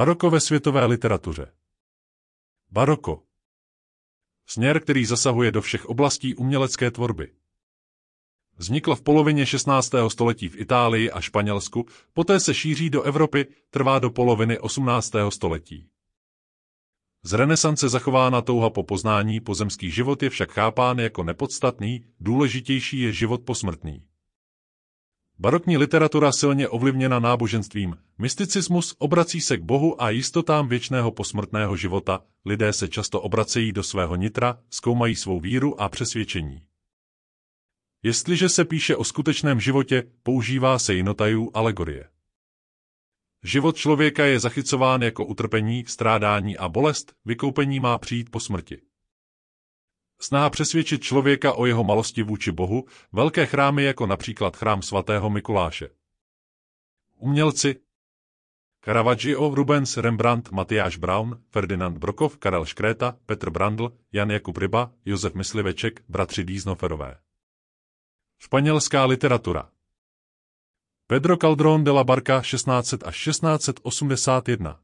Baroko ve světové literatuře Baroko Směr, který zasahuje do všech oblastí umělecké tvorby. Vznikl v polovině 16. století v Itálii a Španělsku, poté se šíří do Evropy, trvá do poloviny 18. století. Z renesance zachována touha po poznání pozemský život je však chápán jako nepodstatný, důležitější je život posmrtný. Barokní literatura silně ovlivněna náboženstvím, mysticismus obrací se k Bohu a jistotám věčného posmrtného života, lidé se často obracejí do svého nitra, zkoumají svou víru a přesvědčení. Jestliže se píše o skutečném životě, používá se jinotajů alegorie. Život člověka je zachycován jako utrpení, strádání a bolest, vykoupení má přijít po smrti. Snaha přesvědčit člověka o jeho malosti vůči Bohu, velké chrámy jako například chrám svatého Mikuláše. Umělci Caravaggio, Rubens, Rembrandt, Matyáš Braun, Ferdinand Brokov, Karel Škréta, Petr Brandl, Jan Jakub Ryba, Josef Mysliveček, bratři Díznoferové. Španělská literatura Pedro Calderón de la Barca 1600 až 1681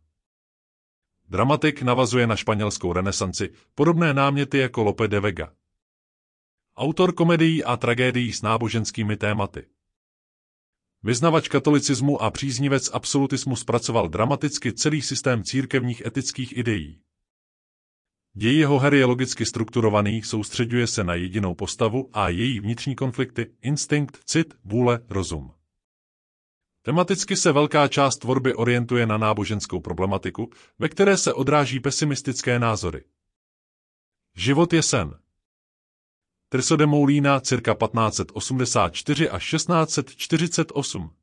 Dramatik navazuje na španělskou renesanci podobné náměty jako Lope de Vega. Autor komedií a tragédií s náboženskými tématy. Vyznavač katolicismu a příznivec absolutismu zpracoval dramaticky celý systém církevních etických ideí. Děj jeho her je logicky strukturovaný, soustředuje se na jedinou postavu a její vnitřní konflikty, instinkt, cit, vůle, rozum. Tematicky se velká část tvorby orientuje na náboženskou problematiku, ve které se odráží pesimistické názory. Život je sen. Triso de Moulína cirka 1584 až 1648.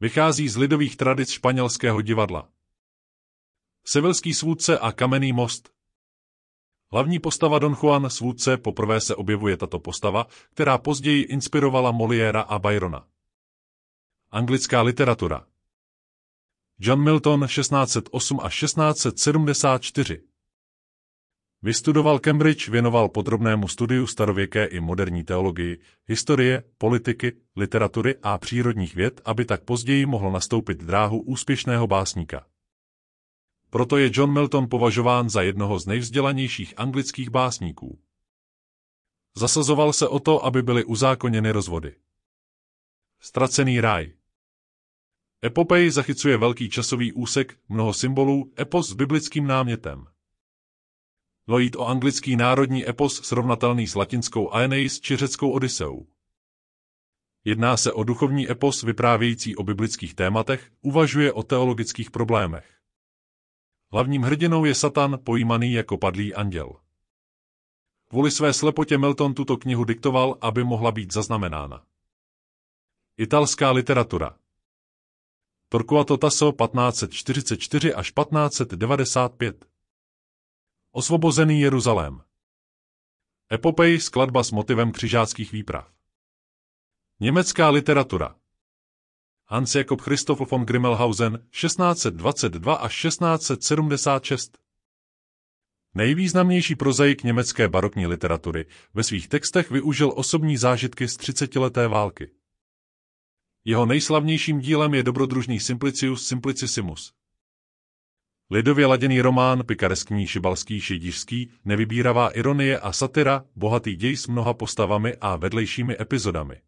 Vychází z lidových tradic španělského divadla. Sevilský svůdce a kamenný most. Hlavní postava Don Juan svůdce poprvé se objevuje tato postava, která později inspirovala Moliéra a Byrona. Anglická literatura. John Milton 1608 až 1674. Vystudoval Cambridge, věnoval podrobnému studiu starověké i moderní teologii, historie, politiky, literatury a přírodních věd, aby tak později mohl nastoupit dráhu úspěšného básníka. Proto je John Milton považován za jednoho z nejvzdělanějších anglických básníků. Zasazoval se o to, aby byly uzákoněny rozvody. Ztracený ráj Epopej zachycuje velký časový úsek, mnoho symbolů, epos s biblickým námětem. Lojít o anglický národní epos srovnatelný s latinskou Aeneis či řeckou Odyseou. Jedná se o duchovní epos vyprávějící o biblických tématech, uvažuje o teologických problémech. Hlavním hrdinou je Satan, pojímaný jako padlý anděl. Kvůli své slepotě Milton tuto knihu diktoval, aby mohla být zaznamenána. Italská literatura Torquato Tasso 1544 až 1595. Osvobozený Jeruzalém. Epopej skladba s motivem křižáckých výprav. Německá literatura. Hans Jakob Christoph von Grimmelhausen 1622 až 1676. Nejvýznamnější prozaik německé barokní literatury ve svých textech využil osobní zážitky z třicetileté války. Jeho nejslavnějším dílem je dobrodružný Simplicius Simplicissimus. Lidově laděný román, pikareskní, šibalský, šedířský, nevybíravá ironie a satira, bohatý děj s mnoha postavami a vedlejšími epizodami.